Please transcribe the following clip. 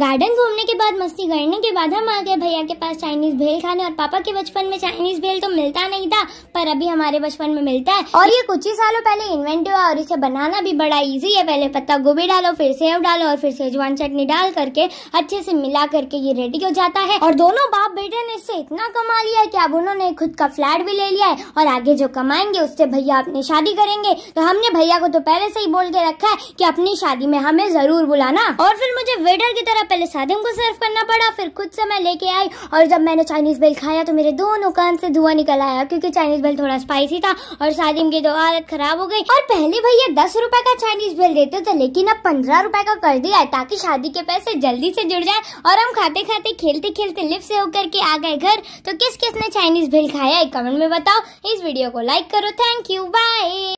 garden घूमने के बाद मस्ती करने के बाद हम आ गए भैया के पास चाइनीज भेल खाने और पापा के बचपन में चाइनीज भेल तो मिलता नहीं था पर अभी हमारे बचपन में मिलता है और ये कुछ ही सालों पहले इन्वेंट हुआ और इसे बनाना भी बड़ा इजी है पहले पत्ता गोभी डालो फिर सेव डालो और फिर सेजवान चटनी डाल करके अच्छे से मिला करके ये रेडी हो जाता है और दोनों बाप बेटे ने इससे इतना कमा लिया है की अब उन्होंने खुद का फ्लैट भी ले लिया है और आगे जो कमाएंगे उससे भैया अपनी शादी करेंगे तो हमने भैया को तो पहले से ही बोल के रखा है की अपनी शादी में हमें जरूर बुलाना और फिर मुझे वेटर की तरह पहले सादिम को सर्व करना पड़ा फिर खुद से मैं लेके आई और जब मैंने चाइनीज बेल खाया तो मेरे दोनों कान से धुआं निकल आया क्योंकि चाइनीज बेल थोड़ा स्पाइसी था और सादिम की तो हालत खराब हो गई और पहले भैया दस रुपए का चाइनीज बिल देते थे लेकिन अब पंद्रह रुपए का कर दिया ताकि शादी के पैसे जल्दी से जुड़ जाए और हम खाते खाते खेलते खेलते लिफ्ट से होकर के आ गए घर तो किस किस ने चाइनीज बिल खाया है कमेंट में बताओ इस वीडियो को लाइक करो थैंक यू बाय